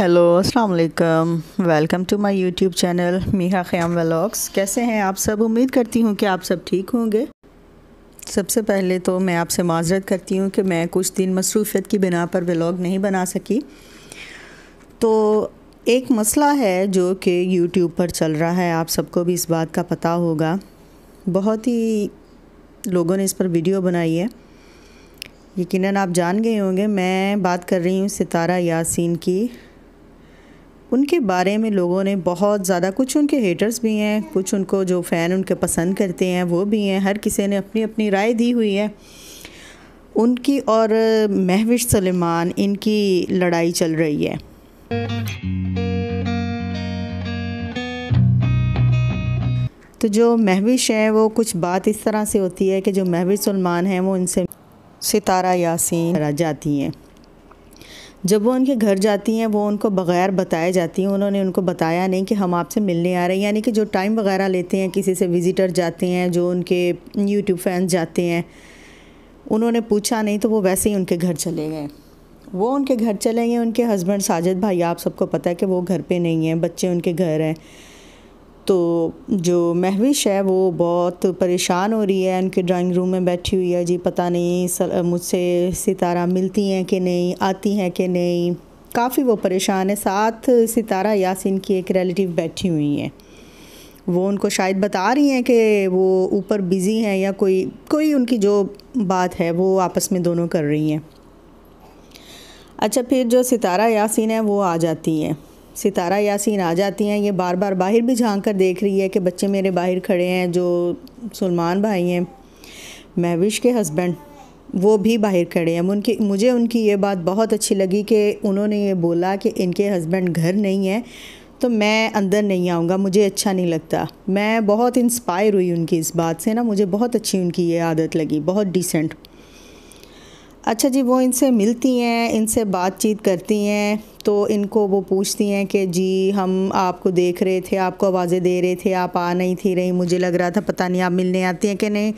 hello अस्सलाम वालेकुम welcome to my YouTube channel Meeha Khayam vlogs कैसे हैं आप सब उम्मीद करती हूँ कि आप सब ठीक होंगे सबसे पहले तो मैं आपसे माजरत करती हूँ कि मैं कुछ दिन मसरूफियत की बिना पर व्लॉग नहीं बना सकी तो एक मसला है जो कि यूट्यूब पर चल रहा है आप सबको भी इस बात का पता होगा बहुत ही लोगों ने इस पर वीडियो बनाई है यकीनन आप जान गए होंगे मैं बात कर रही हूँ सितारा यासीन की उनके बारे में लोगों ने बहुत ज़्यादा कुछ उनके हेटर्स भी हैं कुछ उनको जो फ़ैन उनके पसंद करते हैं वो भी हैं हर किसी ने अपनी अपनी राय दी हुई है उनकी और महविश सलेमान इनकी लड़ाई चल रही है तो जो महविश है वो कुछ बात इस तरह से होती है कि जो महविश सलमान हैं वो इनसे सितारा यासीन जाती हैं जब वो उनके घर जाती हैं वो उनको बगैर बताए जाती हैं उन्होंने उनको बताया नहीं कि हम आपसे मिलने आ रहे हैं यानी कि जो टाइम वगैरह लेते हैं किसी से विज़िटर जाते हैं जो उनके यूट्यूब फैंस जाते हैं उन्होंने पूछा नहीं तो वो वैसे ही उनके घर चले गए वो उनके घर चले गए उनके हस्बैंड साजिद भाई आप सबको पता है कि वो घर पे नहीं हैं बच्चे उनके घर हैं तो जो महविश है वो बहुत परेशान हो रही है उनके ड्राइंग रूम में बैठी हुई है जी पता नहीं मुझसे सितारा मिलती हैं कि नहीं आती हैं कि नहीं काफ़ी वो परेशान है साथ सितारा यासिन की एक रिलेटिव बैठी हुई हैं वो उनको शायद बता रही हैं कि वो ऊपर बिज़ी हैं या कोई कोई उनकी जो बात है वो आपस में दोनों कर रही हैं अच्छा फिर जो सितारा यासिन है वो आ जाती हैं सितारा यासीन आ जाती हैं ये बार बार बाहर भी झांक कर देख रही है कि बच्चे मेरे बाहर खड़े हैं जो सलमान भाई हैं महविश के हस्बैंड वो भी बाहर खड़े हैं उनकी मुझे उनकी ये बात बहुत अच्छी लगी कि उन्होंने ये बोला कि इनके हस्बैंड घर नहीं हैं तो मैं अंदर नहीं आऊँगा मुझे अच्छा नहीं लगता मैं बहुत इंस्पायर हुई उनकी इस बात से ना मुझे बहुत अच्छी उनकी ये आदत लगी बहुत डिसेंट अच्छा जी वो इनसे मिलती हैं इनसे बातचीत करती हैं तो इनको वो पूछती हैं कि जी हम आपको देख रहे थे आपको आवाज़ें दे रहे थे आप आ नहीं थी रही मुझे लग रहा था पता नहीं आप मिलने आती हैं कि नहीं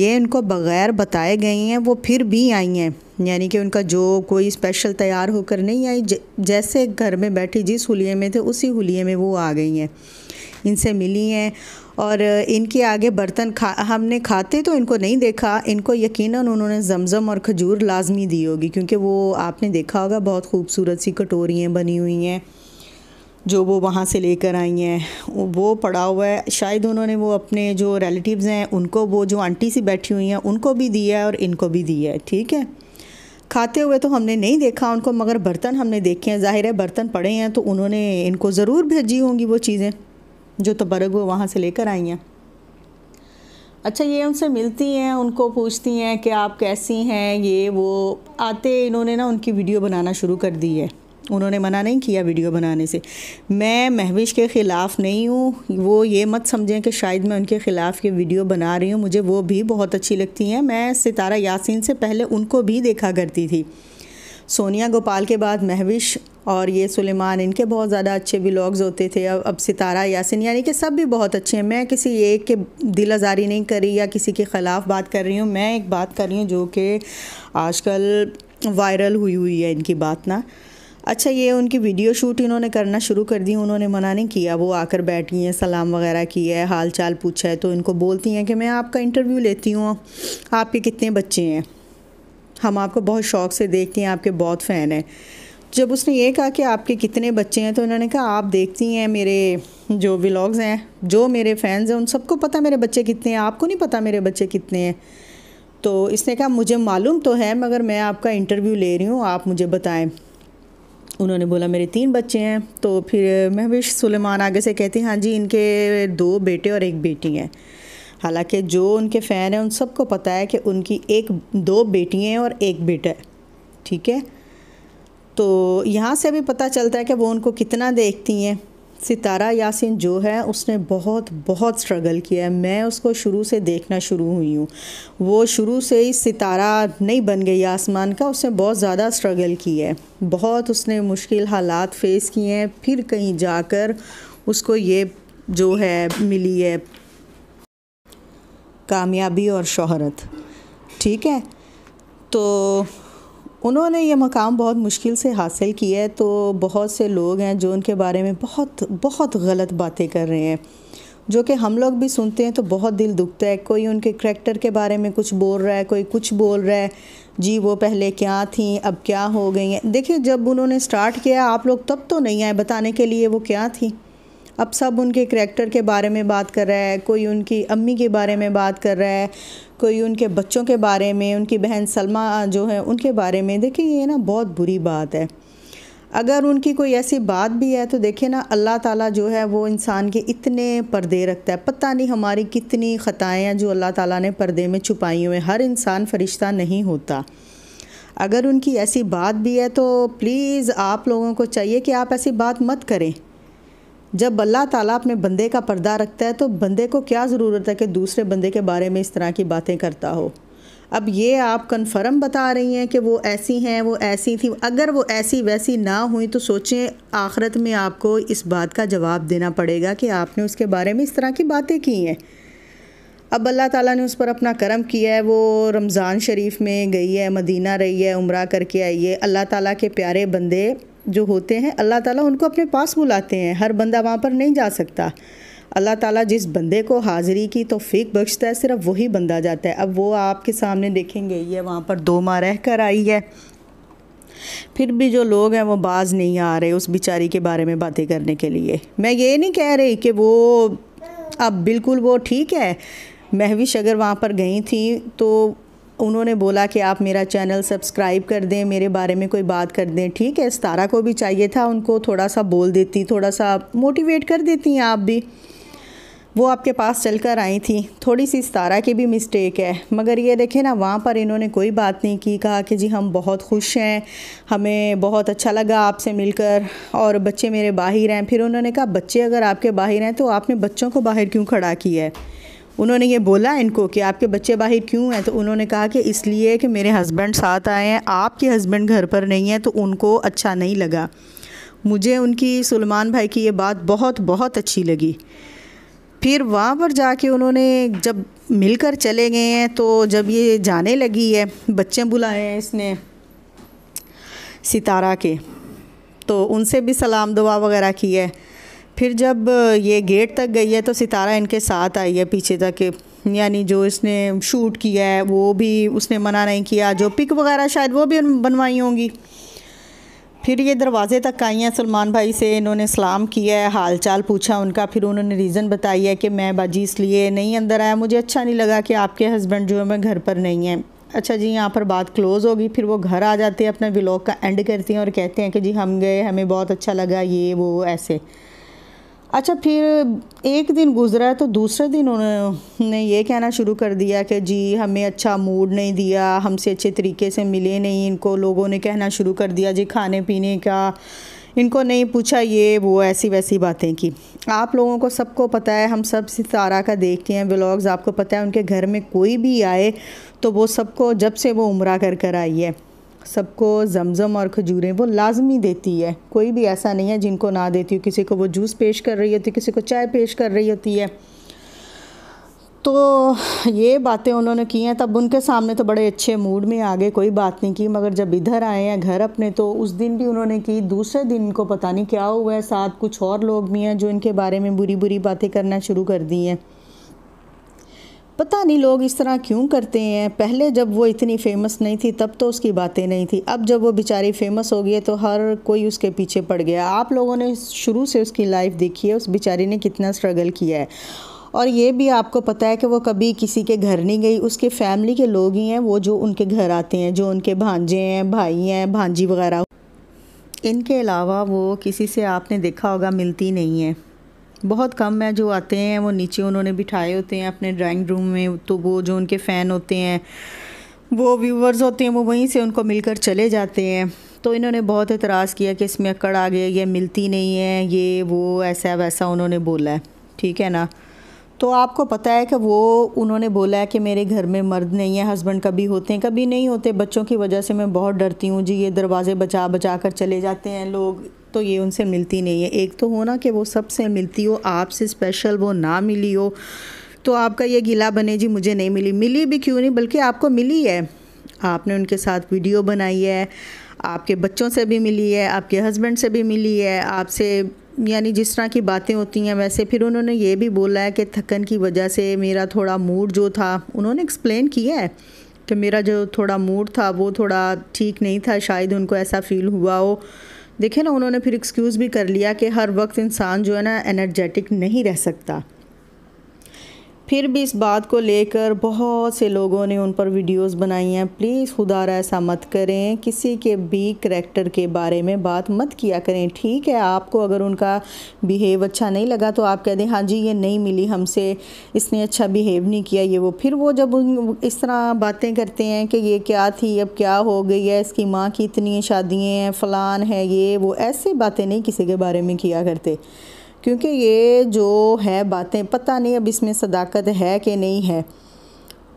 ये इनको बग़ैर बताए गई हैं वो फिर भी आई हैं यानी कि उनका जो कोई स्पेशल तैयार होकर नहीं आई जैसे घर में बैठी जिस हुलिये में थे उसी हुलिये में वो आ गई हैं इनसे मिली हैं और इनके आगे बर्तन खा हमने खाते तो इनको नहीं देखा इनको यकीनन उन्होंने जमज़म और खजूर लाजमी दी होगी क्योंकि वो आपने देखा होगा बहुत खूबसूरत सी कटोरियाँ बनी हुई हैं जो वो वहाँ से लेकर आई हैं वो पड़ा हुआ है शायद उन्होंने वो अपने जो रिलेटिव्स हैं उनको वो जो आंटी सी बैठी हुई हैं उनको भी दिया है और इनको भी दिया है ठीक है खाते हुए तो हमने नहीं देखा उनको मगर बर्तन हमने देखे हैं ज़ाहिर है बर्तन पड़े हैं तो उन्होंने इनको ज़रूर भेजी होंगी वो चीज़ें जो तबरग तो वो वहाँ से लेकर आई हैं अच्छा ये उनसे मिलती हैं उनको पूछती हैं कि आप कैसी हैं ये वो आते इन्होंने ना उनकी वीडियो बनाना शुरू कर दी है उन्होंने मना नहीं किया वीडियो बनाने से मैं महविश के ख़िलाफ़ नहीं हूँ वो ये मत समझें कि शायद मैं उनके ख़िलाफ़ ये वीडियो बना रही हूँ मुझे वो भी बहुत अच्छी लगती हैं मैं सितारा यासीन से पहले उनको भी देखा करती थी सोनिया गोपाल के बाद महविश और ये सुलेमान इनके बहुत ज़्यादा अच्छे व्लॉग्स होते थे अब अब सितारा यासिन यानी कि सब भी बहुत अच्छे हैं मैं किसी एक के दिल आज़ारी नहीं करी या किसी के ख़िलाफ़ बात कर रही हूँ मैं एक बात कर रही हूँ जो कि आजकल वायरल हुई हुई है इनकी बात ना अच्छा ये उनकी वीडियो शूट इन्होंने करना शुरू कर दी उन्होंने मना नहीं किया वो आकर बैठी हैं सलाम वगैरह किया है हाल चाल पूछा है तो इनको बोलती हैं कि मैं आपका इंटरव्यू लेती हूँ आपके कितने बच्चे हैं हम आपको बहुत शौक़ से देखती हैं आपके बहुत फ़ैन हैं जब उसने ये कहा कि आपके कितने बच्चे हैं तो उन्होंने कहा आप देखती हैं मेरे जो व्लॉग्स हैं जो मेरे फैंस हैं उन सबको पता मेरे बच्चे कितने हैं आपको नहीं पता मेरे बच्चे कितने हैं तो इसने कहा मुझे मालूम तो है मगर मैं आपका इंटरव्यू ले रही हूँ आप मुझे बताएं उन्होंने बोला मेरे तीन बच्चे हैं तो फिर महविश सुलेमान आगे से कहती हाँ जी इनके दो बेटे और एक बेटी हैं हालांकि जो उनके फ़ैन हैं उन सबको पता है कि उनकी एक दो बेटियाँ हैं और एक बेटा है ठीक है तो यहाँ से भी पता चलता है कि वो उनको कितना देखती हैं सितारा यासिन जो है उसने बहुत बहुत स्ट्रगल किया है मैं उसको शुरू से देखना शुरू हुई हूँ वो शुरू से ही सितारा नहीं बन गई आसमान का उसने बहुत ज़्यादा स्ट्रगल किया है बहुत उसने मुश्किल हालात फ़ेस किए हैं फिर कहीं जाकर उसको ये जो है मिली है कामयाबी और शहरत ठीक है तो उन्होंने ये मकाम बहुत मुश्किल से हासिल किया है तो बहुत से लोग हैं जो उनके बारे में बहुत बहुत गलत बातें कर रहे हैं जो कि हम लोग भी सुनते हैं तो बहुत दिल दुखता है कोई उनके करेक्टर के बारे में कुछ बोल रहा है कोई कुछ बोल रहा है जी वो पहले क्या थी अब क्या हो गई हैं देखिए जब उन्होंने स्टार्ट किया आप लोग तब तो नहीं आए बताने के लिए वो क्या थी अब सब उनके करेक्टर के बारे में बात कर रहा है कोई उनकी अम्मी के बारे में बात कर रहा है कोई उनके बच्चों के बारे में उनकी बहन सलमा जो है उनके बारे में देखिए ये ना बहुत बुरी बात है अगर उनकी कोई ऐसी बात भी है तो देखिए ना अल्लाह ताला जो है वो इंसान के इतने पर्दे रखता है पता नहीं हमारी कितनी ख़ताएँ हैं जो अल्लाह ताला ने पर्दे में छुपाई हुई हैं हर इंसान फरिश्ता नहीं होता अगर उनकी ऐसी बात भी है तो प्लीज़ आप लोगों को चाहिए कि आप ऐसी बात मत करें जब अल्लाह ताला अपने बंदे का पर्दा रखता है तो बंदे को क्या ज़रूरत है कि दूसरे बंदे के बारे में इस तरह की बातें करता हो अब ये आप कन्फर्म बता रही हैं कि वो ऐसी हैं वो ऐसी थी अगर वो ऐसी वैसी ना हुई तो सोचें आखरत में आपको इस बात का जवाब देना पड़ेगा कि आपने उसके बारे में इस तरह की बातें की हैं अब अल्लाह ताला ने उस पर अपना करम किया है वो रमज़ान शरीफ में गई है मदीना रही है उम्र करके आई है अल्लाह ताला के प्यारे बंदे जो होते हैं अल्लाह ताला उनको अपने पास बुलाते हैं हर बंदा वहाँ पर नहीं जा सकता अल्लाह ताला जिस बंदे को हाज़िरी की फीक बख्शता है सिर्फ वही बंदा जाता है अब वो आपके सामने देखेंगे ये वहाँ पर दो माँ रह कर आई है फिर भी जो लोग हैं वो बाज नहीं आ रहे उस बेचारी के बारे में बातें करने के लिए मैं ये नहीं कह रही कि वो अब बिल्कुल वो ठीक है महविश अगर वहाँ पर गई थी तो उन्होंने बोला कि आप मेरा चैनल सब्सक्राइब कर दें मेरे बारे में कोई बात कर दें ठीक है तारा को भी चाहिए था उनको थोड़ा सा बोल देती थोड़ा सा मोटिवेट कर देती हैं आप भी वो आपके पास चल कर आई थी थोड़ी सी तारा की भी मिस्टेक है मगर ये देखें ना वहाँ पर इन्होंने कोई बात नहीं की कहा कि जी हम बहुत खुश हैं हमें बहुत अच्छा लगा आपसे मिलकर और बच्चे मेरे बाहर हैं फिर उन्होंने कहा बच्चे अगर आपके बाहर हैं तो आपने बच्चों को बाहर क्यों खड़ा किया है उन्होंने ये बोला इनको कि आपके बच्चे बाहर क्यों हैं तो उन्होंने कहा कि इसलिए कि मेरे हस्बैंड साथ आए हैं आपके हस्बैंड घर पर नहीं है तो उनको अच्छा नहीं लगा मुझे उनकी सलमान भाई की ये बात बहुत बहुत अच्छी लगी फिर वहाँ पर जाके उन्होंने जब मिलकर चले गए हैं तो जब ये जाने लगी है बच्चे बुलाए हैं इसने सितारा के तो उनसे भी सलाम दुआ वगैरह की है फिर जब ये गेट तक गई है तो सितारा इनके साथ आई है पीछे तक यानी जो इसने शूट किया है वो भी उसने मना नहीं किया जो पिक वगैरह शायद वो भी बनवाई होंगी फिर ये दरवाज़े तक आई हैं सलमान भाई से इन्होंने सलाम किया है हाल चाल पूछा उनका फिर उन्होंने रीज़न बताई है कि मैं बाजी इसलिए नहीं अंदर आया मुझे अच्छा नहीं लगा कि आपके हस्बैंड जो है मैं घर पर नहीं है अच्छा जी यहाँ पर बात क्लोज़ होगी फिर वो घर आ जाते हैं अपने ब्लॉग का एंड करती हैं और कहते हैं कि जी हम गए हमें बहुत अच्छा लगा ये वो ऐसे अच्छा फिर एक दिन गुजरा तो दूसरे दिन उन्होंने ये कहना शुरू कर दिया कि जी हमें अच्छा मूड नहीं दिया हमसे अच्छे तरीके से मिले नहीं इनको लोगों ने कहना शुरू कर दिया जी खाने पीने का इनको नहीं पूछा ये वो ऐसी वैसी बातें की आप लोगों को सबको पता है हम सब सितारा का देखते हैं ब्लॉग्स आपको पता है उनके घर में कोई भी आए तो वो सबको जब से वो उम्र कर कर आई है सबको जमज़म और खजूरें वो लाजमी देती है कोई भी ऐसा नहीं है जिनको ना देती हो किसी को वो जूस पेश कर रही होती है किसी को चाय पेश कर रही होती है तो ये बातें उन्होंने की हैं तब उनके सामने तो बड़े अच्छे मूड में आगे कोई बात नहीं की मगर जब इधर आए हैं घर अपने तो उस दिन भी उन्होंने की दूसरे दिन को पता नहीं क्या हुआ है साथ कुछ और लोग भी हैं जो इनके बारे में बुरी बुरी बातें करना शुरू कर दी हैं पता नहीं लोग इस तरह क्यों करते हैं पहले जब वो इतनी फेमस नहीं थी तब तो उसकी बातें नहीं थी अब जब वो बेचारी फेमस हो गई है तो हर कोई उसके पीछे पड़ गया आप लोगों ने शुरू से उसकी लाइफ देखी है उस बेचारी ने कितना स्ट्रगल किया है और ये भी आपको पता है कि वो कभी किसी के घर नहीं गई उसके फैमिली के लोग ही हैं वो जो उनके घर आते हैं जो उनके भांजे हैं भाई हैं भांजी वगैरह इनके अलावा वो किसी से आपने देखा होगा मिलती नहीं है बहुत कम है जो आते हैं वो नीचे उन्होंने बिठाए होते हैं अपने ड्राइंग रूम में तो वो जो उनके फ़ैन होते हैं वो व्यूवर्स होते हैं वो वहीं से उनको मिलकर चले जाते हैं तो इन्होंने बहुत एतराज़ किया कि इसमें अकड़ आ गया ये मिलती नहीं है ये वो ऐसा वैसा उन्होंने बोला है ठीक है ना तो आपको पता है कि वो उन्होंने बोला है कि मेरे घर में मर्द नहीं है हस्बैंड कभी होते हैं कभी नहीं होते बच्चों की वजह से मैं बहुत डरती हूँ जी ये दरवाज़े बचा बचा कर चले जाते हैं लोग तो ये उनसे मिलती नहीं है एक तो हो ना कि वो सबसे मिलती हो आपसे स्पेशल वो ना मिली हो तो आपका ये गिला बने जी मुझे नहीं मिली मिली भी क्यों नहीं बल्कि आपको मिली है आपने उनके साथ वीडियो बनाई है आपके बच्चों से भी मिली है आपके हस्बैंड से भी मिली है आपसे यानी जिस तरह की बातें होती हैं वैसे फिर उन्होंने ये भी बोला है कि थकन की वजह से मेरा थोड़ा मूड जो था उन्होंने एक्सप्लेन किया है कि मेरा जो थोड़ा मूड था वो थोड़ा ठीक नहीं था शायद उनको ऐसा फील हुआ हो देखे ना उन्होंने फिर एक्सक्यूज़ भी कर लिया कि हर वक्त इंसान जो है ना एनर्जेटिक नहीं रह सकता फिर भी इस बात को लेकर बहुत से लोगों ने उन पर वीडियोस बनाई हैं प्लीज़ खुदा ऐसा मत करें किसी के भी करेक्टर के बारे में बात मत किया करें ठीक है आपको अगर उनका बिहेव अच्छा नहीं लगा तो आप कह दें हाँ जी ये नहीं मिली हमसे इसने अच्छा बिहेव नहीं किया ये वो फिर वो जब इस तरह बातें करते हैं कि ये क्या थी अब क्या हो गई है इसकी माँ की इतनी शादियाँ हैं फ़लान है ये वो ऐसी बातें नहीं किसी के बारे में किया करते क्योंकि ये जो है बातें पता नहीं अब इसमें सदाकत है कि नहीं है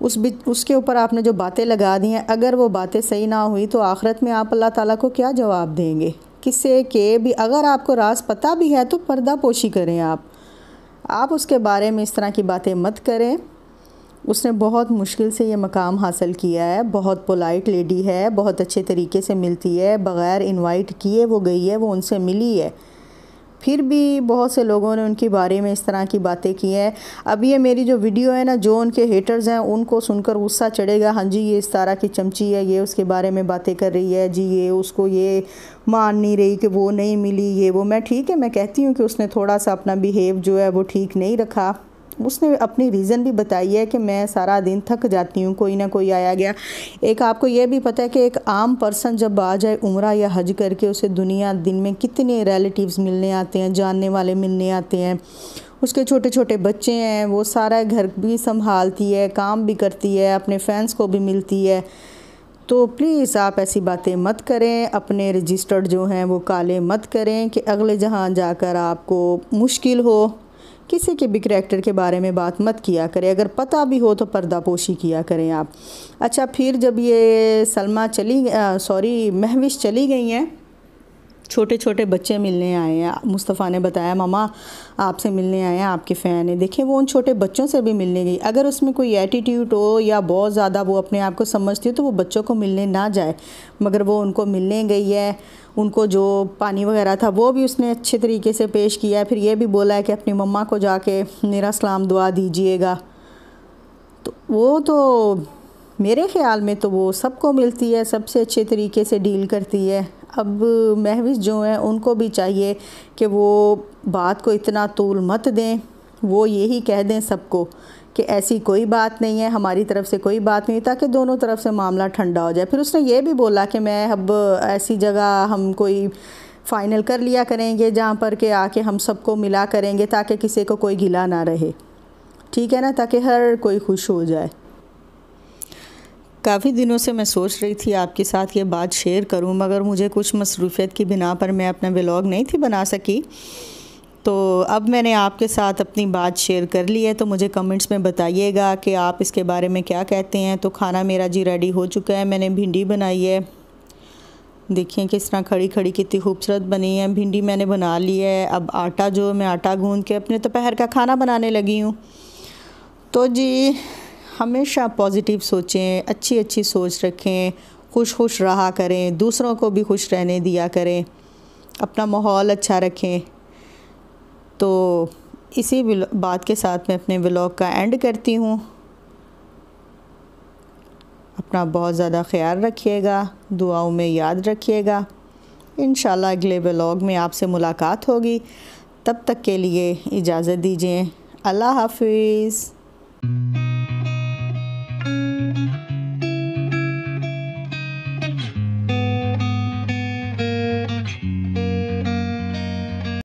उस उसके ऊपर आपने जो बातें लगा दी हैं अगर वो बातें सही ना हुई तो आखिरत में आप अल्लाह ताला को क्या जवाब देंगे किसे के भी अगर आपको राज पता भी है तो पर्दा पोशी करें आप आप उसके बारे में इस तरह की बातें मत करें उसने बहुत मुश्किल से ये मकाम हासिल किया है बहुत पोलाइट लेडी है बहुत अच्छे तरीके से मिलती है बग़ैर इन्वाइट किए वो गई है वो उनसे मिली है फिर भी बहुत से लोगों ने उनके बारे में इस तरह की बातें की हैं अब ये मेरी जो वीडियो है ना जो उनके हेटर्स हैं उनको सुनकर गुस्सा चढ़ेगा हाँ जी ये इस तरह की चमची है ये उसके बारे में बातें कर रही है जी ये उसको ये मान नहीं रही कि वो नहीं मिली ये वो मैं ठीक है मैं कहती हूँ कि उसने थोड़ा सा अपना बिहेव जो है वो ठीक नहीं रखा उसने अपनी रीज़न भी बताई है कि मैं सारा दिन थक जाती हूँ कोई ना कोई आया गया एक आपको यह भी पता है कि एक आम पर्सन जब आ जाए उम्र या हज करके उसे दुनिया दिन में कितने रिलेटिव्स मिलने आते हैं जानने वाले मिलने आते हैं उसके छोटे छोटे बच्चे हैं वो सारा घर भी संभालती है काम भी करती है अपने फैंस को भी मिलती है तो प्लीज़ आप ऐसी बातें मत करें अपने रजिस्टर्ड जो हैं वो काले मत करें कि अगले जहाँ जाकर आपको मुश्किल हो किसी के भी करेक्टर के बारे में बात मत किया करें अगर पता भी हो तो पर्दापोशी किया करें आप अच्छा फिर जब ये सलमा चली सॉरी महविश चली गई हैं छोटे छोटे बच्चे मिलने आए हैं मुस्तफ़ा ने बताया मामा आपसे मिलने आए हैं आपके फ़ैन हैं देखिए वो उन छोटे बच्चों से भी मिलने गई अगर उसमें कोई एटीट्यूड हो या बहुत ज़्यादा वो अपने आप को समझती हो तो वो बच्चों को मिलने ना जाए मगर वो उनको मिलने गई है उनको जो पानी वगैरह था वो भी उसने अच्छे तरीके से पेश किया है फिर ये भी बोला है कि अपनी मम्मा को जाके मेरा सलाम दुआ दीजिएगा तो वो तो मेरे ख़्याल में तो वो सबको मिलती है सबसे अच्छे तरीके से डील करती है अब महविस जो हैं उनको भी चाहिए कि वो बात को इतना तूल मत दें वो यही कह दें सबको कि ऐसी कोई बात नहीं है हमारी तरफ से कोई बात नहीं ताकि दोनों तरफ से मामला ठंडा हो जाए फिर उसने ये भी बोला कि मैं अब ऐसी जगह हम कोई फ़ाइनल कर लिया करेंगे जहाँ पर के आके हम सबको मिला करेंगे ताकि किसी को कोई गिला ना रहे ठीक है ना ताकि हर कोई खुश हो जाए काफ़ी दिनों से मैं सोच रही थी आपके साथ ये बात शेयर करूँ मगर मुझे कुछ मसरूफियत की बिना पर मैं अपना ब्लॉग नहीं थी बना सकी तो अब मैंने आपके साथ अपनी बात शेयर कर ली है तो मुझे कमेंट्स में बताइएगा कि आप इसके बारे में क्या कहते हैं तो खाना मेरा जी रेडी हो चुका है मैंने भिंडी बनाई है देखिए किस तरह खड़ी खड़ी कितनी खूबसूरत बनी है भिंडी मैंने बना ली है अब आटा जो मैं आटा गूँध के अपने दोपहर का खाना बनाने लगी हूँ तो जी हमेशा पॉजिटिव सोचें अच्छी अच्छी सोच रखें खुश खुश रहा करें दूसरों को भी खुश रहने दिया करें अपना माहौल अच्छा रखें तो इसी बात के साथ मैं अपने ब्लॉग का एंड करती हूँ अपना बहुत ज़्यादा ख्याल रखिएगा दुआओं में याद रखिएगा इन अगले ब्लॉग में आपसे मुलाकात होगी तब तक के लिए इजाज़त दीजिए अल्लाह हाफिज़